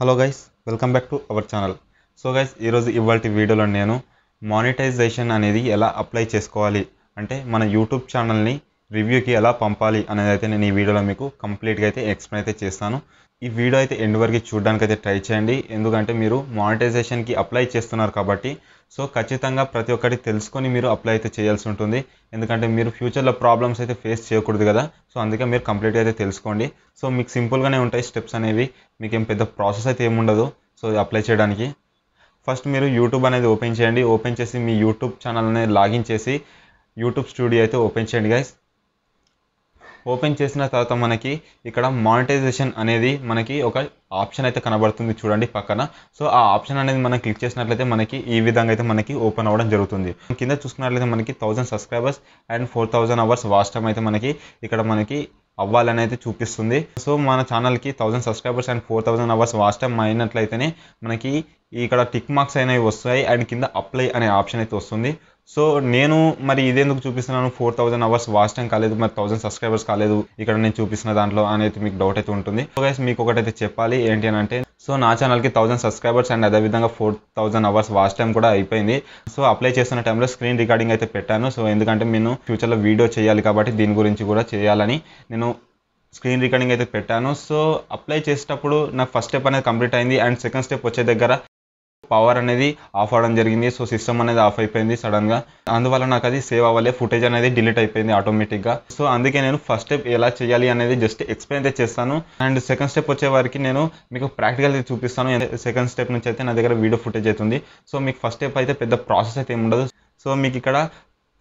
hello guys welcome back to our channel so guys ఈరోజు ఇవాళ వీడియోలో నేను మానిటైజేషన్ అనేది ఎలా అప్లై చేసుకోవాలి అంటే మన యూట్యూబ్ ఛానల్ని రివ్యూకి ఎలా పంపాలి అనేది అయితే నేను ఈ వీడియోలో మీకు కంప్లీట్గా అయితే ఎక్స్ప్లెయిన్ అయితే చేస్తాను ఈ వీడియో అయితే ఎండ్ వరకు చూడడానికి అయితే ట్రై చేయండి ఎందుకంటే మీరు మానిటైజేషన్కి అప్లై చేస్తున్నారు కాబట్టి సో ఖచ్చితంగా ప్రతి ఒక్కటి తెలుసుకొని మీరు అప్లై అయితే చేయాల్సి ఉంటుంది ఎందుకంటే మీరు ఫ్యూచర్లో ప్రాబ్లమ్స్ అయితే ఫేస్ చేయకూడదు కదా సో అందుకే మీరు కంప్లీట్గా అయితే తెలుసుకోండి సో మీకు సింపుల్గానే ఉంటాయి స్టెప్స్ అనేవి మీకు ఏం పెద్ద ప్రాసెస్ అయితే ఏముండదు సో అప్లై చేయడానికి ఫస్ట్ మీరు యూట్యూబ్ అనేది ఓపెన్ చేయండి ఓపెన్ చేసి మీ యూట్యూబ్ ఛానల్ అనేది లాగిన్ చేసి యూట్యూబ్ స్టూడియో అయితే ఓపెన్ చేయండి గైస్ ఓపెన్ చేసిన తర్వాత మనకి ఇక్కడ మానిటైజేషన్ అనేది మనకి ఒక ఆప్షన్ అయితే కనబడుతుంది చూడండి పక్కన సో ఆ ఆప్షన్ అనేది మనం క్లిక్ చేసినట్లయితే మనకి ఈ విధంగా అయితే మనకి ఓపెన్ అవ్వడం జరుగుతుంది కింద చూసుకున్నట్లయితే మనకి thousand subscribers and four thousand hours వాస్టమ్ అయితే మనకి ఇక్కడ మనకి అవ్వాలని అయితే చూపిస్తుంది సో మన ఛానల్కి thousand subscribers and four thousand hours watch అయినట్లయితేనే మనకి ఇక్కడ టిక్ మార్క్స్ అయినవి వస్తాయి అండ్ కింద అప్లై అనే ఆప్షన్ అయితే వస్తుంది సో నేను మరి ఇదేందుకు చూపిస్తున్నాను four thousand hours watch time కాలేదు మరి థౌసండ్ సబ్స్క్రైబర్స్ కాలేదు ఇక్కడ నేను చూపిస్తున్న దాంట్లో అనేది మీకు డౌట్ అయితే ఉంటుంది సో గైస్ మీకు ఒకటైతే చెప్పాలి ఏంటి అని అంటే సో నా ఛానల్కి థౌసండ్ సబ్స్క్రైబర్స్ అండ్ అదేవిధంగా four thousand hours watch time కూడా అయిపోయింది సో అప్లై చేస్తున్న టైంలో స్క్రీన్ రికార్డింగ్ అయితే పెట్టాను సో ఎందుకంటే నేను ఫ్యూచర్లో వీడియో చేయాలి కాబట్టి దీని గురించి కూడా చేయాలని నేను స్క్రీన్ రికార్డింగ్ అయితే పెట్టాను సో అప్లై చేసేటప్పుడు నాకు ఫస్ట్ స్టెప్ అనేది కంప్లీట్ అయింది అండ్ సెకండ్ స్టెప్ వచ్చే దగ్గర పవర్ అనేది ఆఫ్ అవ్వడం జరిగింది సో సిస్టమ్ అనేది ఆఫ్ అయిపోయింది సడన్గా అందువల్ల నాకు అది సేవ్ అవ్వలే ఫుటేజ్ అనేది డిలీట్ అయిపోయింది ఆటోమేటిక్గా సో అందుకే నేను ఫస్ట్ స్టెప్ ఎలా చేయాలి అనేది జస్ట్ ఎక్స్ప్లెయిన్ అయితే చేస్తాను అండ్ సెకండ్ స్టెప్ వచ్చే వరకు నేను మీకు ప్రాక్టికల్ చూపిస్తాను సెకండ్ స్టెప్ నుంచి అయితే నా దగ్గర వీడియో ఫుటేజ్ అవుతుంది సో మీకు ఫస్ట్ స్టెప్ అయితే పెద్ద ప్రాసెస్ అయితే ఏమి ఉండదు సో మీకు ఇక్కడ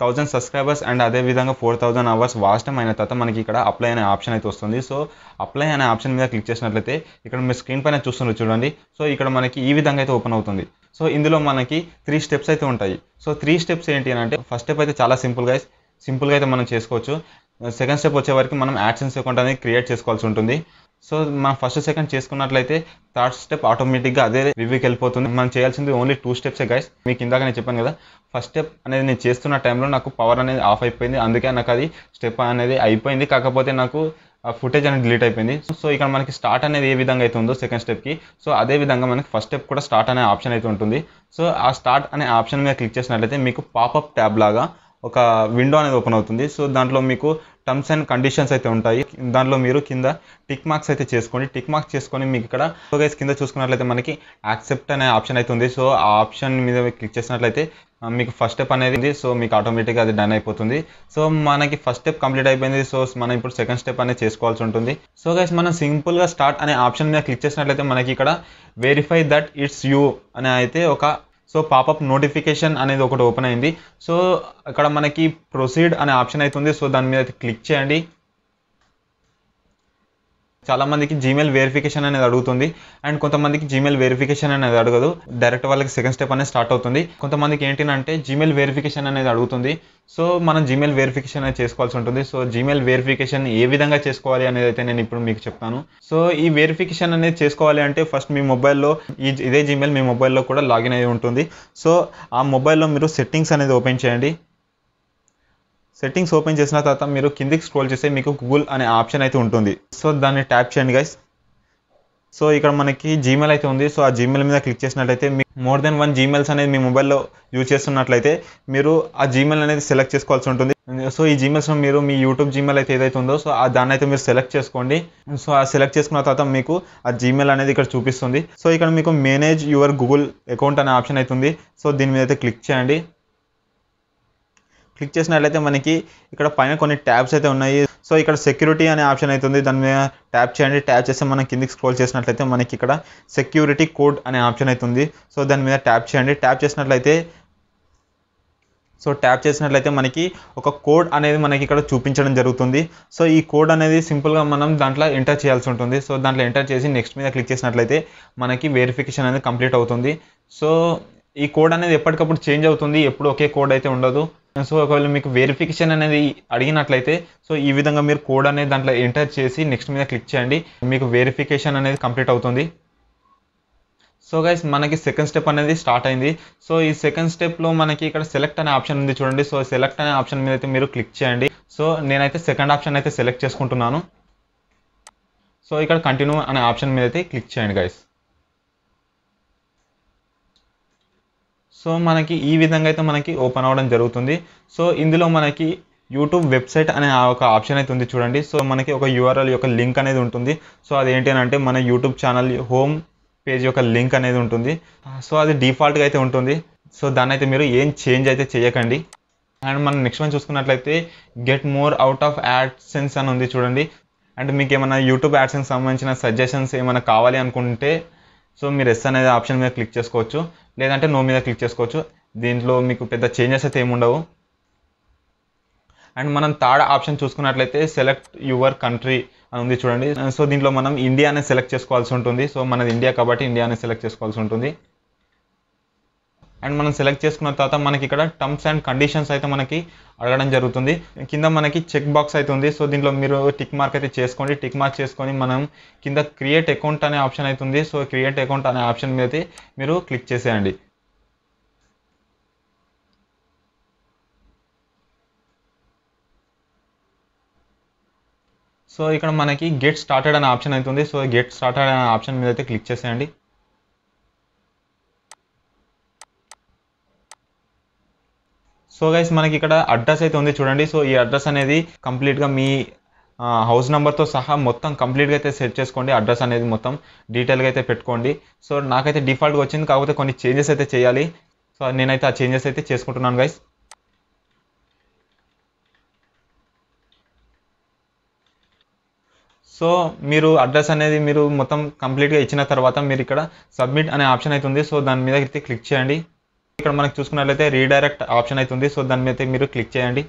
థౌజండ్ సబ్స్క్రైబర్స్ అండ్ అదేవిధంగా ఫోర్ థౌజండ్ అవర్స్ వాస్టమ్ అయిన తర్వాత మనకి ఇక్కడ అప్లై అనే ఆప్షన్ అయితే వస్తుంది సో అప్లై అనే ఆప్షన్ మీద క్లిక్ చేసినట్లయితే ఇక్కడ మీరు స్క్రీన్ పైన చూస్తున్నారు చూడండి సో ఇక్కడ మనకి ఈ విధంగా అయితే ఓపెన్ అవుతుంది సో ఇందులో మనకి త్రీ స్టెప్స్ అయితే ఉంటాయి సో త్రీ స్టెప్స్ ఏంటి అని అంటే ఫస్ట్ స్టెప్ అయితే చాలా సింపుల్గా సింపుల్గా అయితే మనం చేసుకోవచ్చు సెకండ్ స్టెప్ వచ్చే వరకు మనం యాడ్సెన్స్ అకౌంట్ అనేది క్రియేట్ చేసుకోవాల్సి ఉంటుంది సో మనం ఫస్ట్ సెకండ్ చేసుకున్నట్లయితే థర్డ్ స్టెప్ ఆటోమేటిక్గా అదే రివ్యూకి వెళ్ళిపోతుంది మనం చేయాల్సింది ఓన్లీ టూ స్టెప్సే గైస్ మీకు ఇందాక నేను చెప్పాను కదా ఫస్ట్ స్టెప్ అనేది నేను చేస్తున్న టైంలో నాకు పవర్ అనేది ఆఫ్ అయిపోయింది అందుకే నాకు అది స్టెప్ అనేది అయిపోయింది కాకపోతే నాకు ఫుటేజ్ అనేది డిలీట్ అయిపోయింది సో ఇక్కడ మనకి స్టార్ట్ అనేది ఏ విధంగా అయితే ఉందో సెకండ్ స్టెప్కి సో అదే విధంగా మనకి ఫస్ట్ స్టెప్ కూడా స్టార్ట్ అనే ఆప్షన్ అయితే ఉంటుంది సో ఆ స్టార్ట్ అనే ఆప్షన్ మీద క్లిక్ చేసినట్లయితే మీకు పాపప్ ట్యాబ్ లాగా ఒక విండో అనేది ఓపెన్ అవుతుంది సో దాంట్లో మీకు టర్మ్స్ అండ్ కండిషన్స్ అయితే ఉంటాయి దాంట్లో మీరు కింద టిక్ మార్క్స్ అయితే చేసుకోండి టిక్ మార్క్స్ చేసుకొని మీకు ఇక్కడ సో గైస్ కింద చూసుకున్నట్లయితే మనకి యాక్సెప్ట్ అనే ఆప్షన్ అయితే ఉంది సో ఆ ఆప్షన్ మీద క్లిక్ చేసినట్లయితే మీకు ఫస్ట్ స్టెప్ అనేది సో మీకు ఆటోమేటిక్గా అది డన్ అయిపోతుంది సో మనకి ఫస్ట్ స్టెప్ కంప్లీట్ అయిపోయింది సో మనం ఇప్పుడు సెకండ్ స్టెప్ అనేది చేసుకోవాల్సి ఉంటుంది సో గైస్ మనం సింపుల్గా స్టార్ట్ అనే ఆప్షన్ మీద క్లిక్ చేసినట్లయితే మనకి ఇక్కడ వెరిఫై దట్ ఇట్స్ యూ అని అయితే ఒక సో పాపప్ నోటిఫికేషన్ అనేది ఒకటి ఓపెన్ అయింది సో అక్కడ మనకి ప్రొసీడ్ అనే ఆప్షన్ అవుతుంది సో దాని మీద క్లిక్ చేయండి చాలామందికి జీమెయిల్ వెరిఫికేషన్ అనేది అడుగుతుంది అండ్ కొంతమందికి జీమెయిల్ వెరిఫికేషన్ అనేది అడగదు డైరెక్ట్ వాళ్ళకి సెకండ్ స్టెప్ అనేది స్టార్ట్ అవుతుంది కొంతమందికి ఏంటంటే జీమెయిల్ వెరిఫికేషన్ అనేది అడుగుతుంది సో మనం జీమెయిల్ వెరిఫికేషన్ అనేది చేసుకోవాల్సి ఉంటుంది సో జీమెయిల్ వెరిఫికేషన్ ఏ విధంగా చేసుకోవాలి అనేది అయితే నేను ఇప్పుడు మీకు చెప్తాను సో ఈ వెరిఫికేషన్ అనేది చేసుకోవాలి అంటే ఫస్ట్ మీ మొబైల్లో ఈ ఇదే జీమెయిల్ మీ మొబైల్లో కూడా లాగిన్ అయి ఉంటుంది సో ఆ మొబైల్లో మీరు సెట్టింగ్స్ అనేది ఓపెన్ చేయండి సెట్టింగ్స్ ఓపెన్ చేసిన తర్వాత మీరు కిందికి స్క్రోల్ చేస్తే మీకు గూగుల్ అనే ఆప్షన్ అయితే ఉంటుంది సో దాన్ని ట్యాప్ చేయండి గైస్ సో ఇక్కడ మనకి జీమెయిల్ అయితే ఉంది సో ఆ జీమెయిల్ మీద క్లిక్ చేసినట్లయితే మీ మోర్ దెన్ వన్ జీమెయిల్స్ అనేది మీ మొబైల్లో యూజ్ చేస్తున్నట్లయితే మీరు ఆ జీమెయిల్ అనేది సెలెక్ట్ చేసుకోవాల్సి ఉంటుంది సో ఈ జీమెయిల్స్లో మీరు మీ యూట్యూబ్ జీమెయిల్ అయితే ఏదైతే ఉందో సో ఆ దాన్ని అయితే మీరు సెలెక్ట్ చేసుకోండి సో ఆ సెలెక్ట్ చేసుకున్న తర్వాత మీకు ఆ జీమెయిల్ అనేది ఇక్కడ చూపిస్తుంది సో ఇక్కడ మీకు మేనేజ్ యువర్ గూగుల్ అకౌంట్ అనే ఆప్షన్ అయితే ఉంది సో దీని మీద అయితే క్లిక్ చేయండి క్లిక్ చేసినట్లయితే మనకి ఇక్కడ పైన కొన్ని ట్యాబ్స్ అయితే ఉన్నాయి సో ఇక్కడ సెక్యూరిటీ అనే ఆప్షన్ అవుతుంది దాని మీద ట్యాప్ చేయండి ట్యాప్ చేస్తే మనం కిందికి స్క్రోల్ చేసినట్లయితే మనకి ఇక్కడ సెక్యూరిటీ కోడ్ అనే ఆప్షన్ అవుతుంది సో దాని మీద ట్యాప్ చేయండి ట్యాప్ చేసినట్లయితే సో ట్యాప్ చేసినట్లయితే మనకి ఒక కోడ్ అనేది మనకి ఇక్కడ చూపించడం జరుగుతుంది సో ఈ కోడ్ అనేది సింపుల్గా మనం దాంట్లో ఎంటర్ చేయాల్సి ఉంటుంది సో దాంట్లో ఎంటర్ చేసి నెక్స్ట్ మీద క్లిక్ చేసినట్లయితే మనకి వెరిఫికేషన్ అనేది కంప్లీట్ అవుతుంది సో ఈ కోడ్ అనేది ఎప్పటికప్పుడు చేంజ్ అవుతుంది ఎప్పుడు ఒకే కోడ్ అయితే ఉండదు సో ఒకవేళ మీకు వెరిఫికేషన్ అనేది అడిగినట్లయితే సో ఈ విధంగా మీరు కోడ్ అనేది దాంట్లో ఎంటర్ చేసి నెక్స్ట్ మీద క్లిక్ చేయండి మీకు వెరిఫికేషన్ అనేది కంప్లీట్ అవుతుంది సో గైస్ మనకి సెకండ్ స్టెప్ అనేది స్టార్ట్ అయింది సో ఈ సెకండ్ స్టెప్లో మనకి ఇక్కడ సెలెక్ట్ అనే ఆప్షన్ ఉంది చూడండి సో సెలెక్ట్ అనే ఆప్షన్ మీద అయితే మీరు క్లిక్ చేయండి సో నేనైతే సెకండ్ ఆప్షన్ అయితే సెలెక్ట్ చేసుకుంటున్నాను సో ఇక్కడ కంటిన్యూ అనే ఆప్షన్ మీద అయితే క్లిక్ చేయండి గైస్ సో మనకి ఈ విధంగా అయితే మనకి ఓపెన్ అవ్వడం జరుగుతుంది సో ఇందులో మనకి యూట్యూబ్ వెబ్సైట్ అనే ఒక ఆప్షన్ అయితే ఉంది చూడండి సో మనకి ఒక యూఆర్ఎల్ యొక్క లింక్ అనేది ఉంటుంది సో అది ఏంటి అని అంటే మన యూట్యూబ్ ఛానల్ హోమ్ పేజ్ యొక్క లింక్ అనేది ఉంటుంది సో అది డిఫాల్ట్గా అయితే ఉంటుంది సో దాన్ని అయితే మీరు ఏం చేంజ్ అయితే చేయకండి అండ్ మనం నెక్స్ట్ వన్ చూసుకున్నట్లయితే get more out of AdSense అని ఉంది చూడండి అండ్ మీకు ఏమైనా యూట్యూబ్ యాడ్సెన్స్ సంబంధించిన సజెషన్స్ ఏమైనా కావాలి అనుకుంటే సో మీరు ఎస్ అనేది ఆప్షన్ మీద క్లిక్ చేసుకోవచ్చు లేదంటే నో మీద క్లిక్ చేసుకోవచ్చు దీంట్లో మీకు పెద్ద చేంజెస్ అయితే ఏముండవు అండ్ మనం థర్డ్ ఆప్షన్ చూసుకున్నట్లయితే సెలెక్ట్ యువర్ కంట్రీ అని ఉంది చూడండి సో దీంట్లో మనం ఇండియా అనేది సెలెక్ట్ చేసుకోవాల్సి ఉంటుంది సో మనది ఇండియా కాబట్టి ఇండియా అనేది సెలెక్ట్ చేసుకోవాల్సి ఉంటుంది అండ్ మనం సెలెక్ట్ చేసుకున్న తర్వాత మనకి ఇక్కడ టర్మ్స్ అండ్ కండిషన్స్ అయితే మనకి అడగడం జరుగుతుంది కింద మనకి చెక్ బాక్స్ అయితే ఉంది సో దీంట్లో మీరు టిక్ మార్క్ అయితే చేసుకోండి టిక్ మార్క్ చేసుకొని మనం కింద క్రియేట్ అకౌంట్ అనే ఆప్షన్ అయితే ఉంది సో క్రియేట్ అకౌంట్ అనే ఆప్షన్ మీద అయితే మీరు క్లిక్ చేసేయండి సో ఇక్కడ మనకి గెట్ స్టార్టెడ్ అనే ఆప్షన్ అవుతుంది సో గెట్ స్టార్టెడ్ అనే ఆప్షన్ మీద అయితే క్లిక్ చేసేయండి సో గైస్ మనకి ఇక్కడ అడ్రస్ అయితే ఉంది చూడండి సో ఈ అడ్రస్ అనేది కంప్లీట్గా మీ హౌస్ నెంబర్తో సహా మొత్తం కంప్లీట్గా అయితే సెట్ చేసుకోండి అడ్రస్ అనేది మొత్తం డీటెయిల్గా అయితే పెట్టుకోండి సో నాకైతే డిఫాల్ట్గా వచ్చింది కాకపోతే కొన్ని చేంజెస్ అయితే చేయాలి సో నేనైతే ఆ చేంజెస్ అయితే చేసుకుంటున్నాను గైస్ సో మీరు అడ్రస్ అనేది మీరు మొత్తం కంప్లీట్గా ఇచ్చిన తర్వాత మీరు ఇక్కడ సబ్మిట్ అనే ఆప్షన్ అయితే ఉంది సో దాని మీద అయితే క్లిక్ చేయండి ఇక్కడ మనకు చూసుకున్నట్లయితే రీడైరెక్ట్ ఆప్షన్ అవుతుంది సో దాని మీద మీరు క్లిక్ చేయండి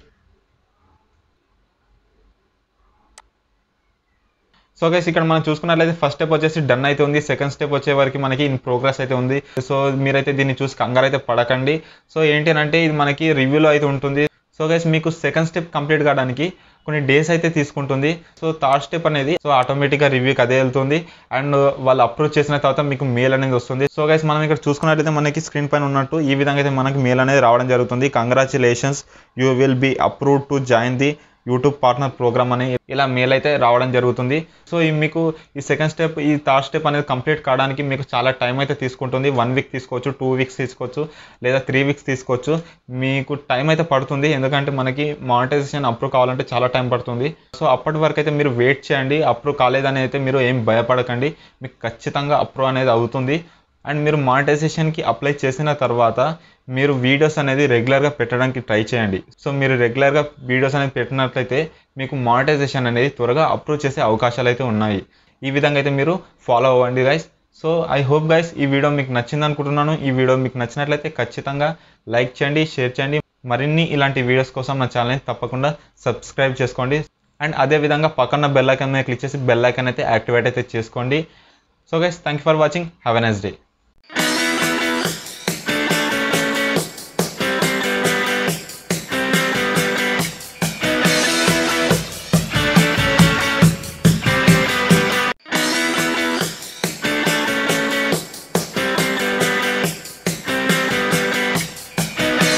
సో గైస్ ఇక్కడ మనం చూసుకున్నట్లయితే ఫస్ట్ స్టెప్ వచ్చేసి డన్ అయితే ఉంది సెకండ్ స్టెప్ వచ్చే వరకు మనకి ఇన్ ప్రోగ్రెస్ అయితే ఉంది సో మీరైతే దీన్ని చూసి కంగారు అయితే పడకండి సో ఏంటి అంటే ఇది మనకి రివ్యూలో అయితే ఉంటుంది సో గైస్ మీకు సెకండ్ స్టెప్ కంప్లీట్ కావడానికి కొన్ని డేస్ అయితే తీసుకుంటుంది సో థర్డ్ స్టెప్ అనేది సో ఆటోమేటిక్గా రివ్యూకి అదే వెళ్తుంది అండ్ uh, వాళ్ళు అప్రోచ్ చేసిన తర్వాత మీకు మెయిల్ అనేది వస్తుంది సో గైస్ మనం ఇక్కడ చూసుకున్నట్లయితే మనకి స్క్రీన్ పైన ఉన్నట్టు ఈ విధంగా అయితే మనకి మెయిల్ అనేది రావడం జరుగుతుంది congratulations you will be approve to join the YouTube partner program అని ఇలా మెయిల్ అయితే రావడం జరుగుతుంది సో ఈ మీకు ఈ సెకండ్ స్టెప్ ఈ థర్డ్ స్టెప్ అనేది కంప్లీట్ కావడానికి మీకు చాలా టైం అయితే తీసుకుంటుంది వన్ వీక్ తీసుకోవచ్చు టూ వీక్స్ తీసుకోవచ్చు లేదా త్రీ వీక్స్ తీసుకోవచ్చు మీకు టైం అయితే పడుతుంది ఎందుకంటే మనకి మానిటైజేషన్ అప్రూవ్ కావాలంటే చాలా టైం పడుతుంది సో అప్పటి వరకు అయితే మీరు వెయిట్ చేయండి అప్రూవ్ కాలేదని అయితే మీరు ఏం భయపడకండి మీకు ఖచ్చితంగా అప్రూవ్ అనేది అవుతుంది అండ్ మీరు మానిటైజేషన్కి అప్లై చేసిన తర్వాత మీరు వీడియోస్ అనేది రెగ్యులర్గా పెట్టడానికి ట్రై చేయండి సో మీరు రెగ్యులర్గా వీడియోస్ అనేది పెట్టినట్లయితే మీకు మానిటైజేషన్ అనేది త్వరగా అప్రూవ్ చేసే అవకాశాలు అయితే ఉన్నాయి ఈ విధంగా అయితే మీరు ఫాలో అవ్వండి guys so I hope guys ఈ వీడియో మీకు నచ్చింది అనుకుంటున్నాను ఈ వీడియో మీకు నచ్చినట్లయితే ఖచ్చితంగా లైక్ చేయండి షేర్ చేయండి మరిన్ని ఇలాంటి వీడియోస్ కోసం నా ఛానల్ని తప్పకుండా సబ్స్క్రైబ్ చేసుకోండి అండ్ అదేవిధంగా పక్కన బెల్ ఐకాన్ మీద క్లిక్ చేసి బెల్ అయితే యాక్టివేట్ అయితే చేసుకోండి so guys thank you for watching have a nice day